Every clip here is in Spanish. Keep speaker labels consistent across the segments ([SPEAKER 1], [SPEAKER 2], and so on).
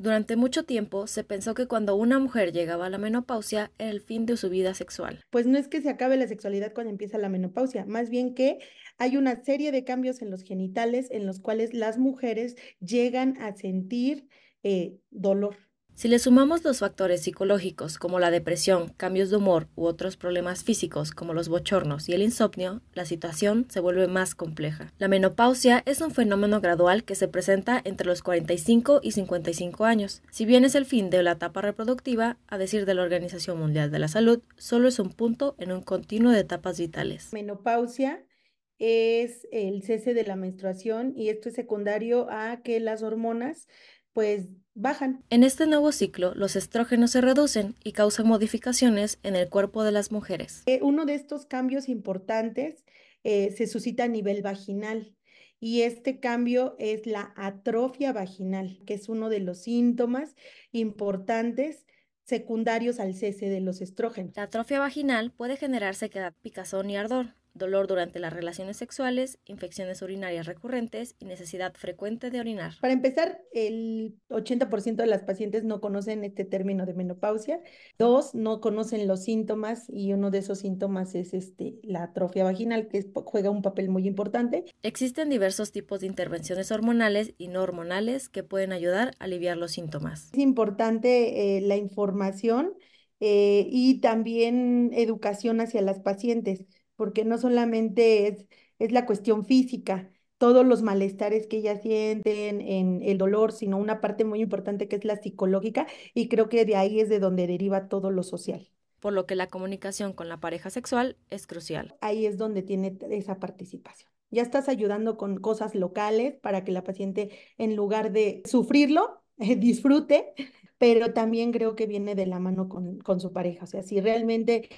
[SPEAKER 1] Durante mucho tiempo se pensó que cuando una mujer llegaba a la
[SPEAKER 2] menopausia era el fin de su vida sexual. Pues no es que se acabe la sexualidad cuando empieza la menopausia, más bien que hay una serie de cambios en los genitales en los cuales las mujeres llegan a sentir eh, dolor.
[SPEAKER 1] Si le sumamos los factores psicológicos como la depresión, cambios de humor u otros problemas físicos como los bochornos y el insomnio, la situación se vuelve más compleja. La menopausia es un fenómeno gradual que se presenta entre los 45 y 55 años. Si bien es el fin de la etapa reproductiva, a decir de la Organización Mundial de la Salud, solo es un punto en un continuo de etapas vitales.
[SPEAKER 2] Menopausia es el cese de la menstruación y esto es secundario a que las hormonas pues bajan.
[SPEAKER 1] En este nuevo ciclo, los estrógenos se reducen y causan modificaciones en el cuerpo de las mujeres.
[SPEAKER 2] Eh, uno de estos cambios importantes eh, se suscita a nivel vaginal y este cambio es la atrofia vaginal, que es uno de los síntomas importantes secundarios al cese de los estrógenos.
[SPEAKER 1] La atrofia vaginal puede generar sequedad, picazón y ardor, dolor durante las relaciones sexuales, infecciones urinarias recurrentes y necesidad frecuente de orinar.
[SPEAKER 2] Para empezar, el 80% de las pacientes no conocen este término de menopausia. Dos, no conocen los síntomas y uno de esos síntomas es este, la atrofia vaginal, que juega un papel muy importante. Existen diversos tipos de intervenciones hormonales y no hormonales
[SPEAKER 1] que pueden ayudar a aliviar los síntomas.
[SPEAKER 2] Es importante eh, la información eh, y también educación hacia las pacientes porque no solamente es, es la cuestión física, todos los malestares que ella sienten, en el dolor, sino una parte muy importante que es la psicológica y creo que de ahí es de donde deriva todo lo social
[SPEAKER 1] por lo que la comunicación con la pareja sexual es crucial.
[SPEAKER 2] Ahí es donde tiene esa participación. Ya estás ayudando con cosas locales para que la paciente, en lugar de sufrirlo, eh, disfrute, pero también creo que viene de la mano con, con su pareja. O sea, si realmente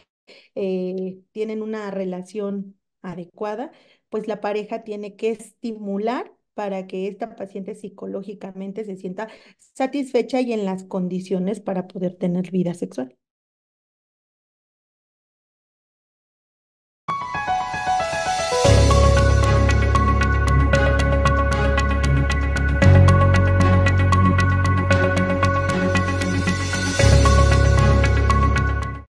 [SPEAKER 2] eh, tienen una relación adecuada, pues la pareja tiene que estimular para que esta paciente psicológicamente se sienta satisfecha y en las condiciones para poder tener vida sexual.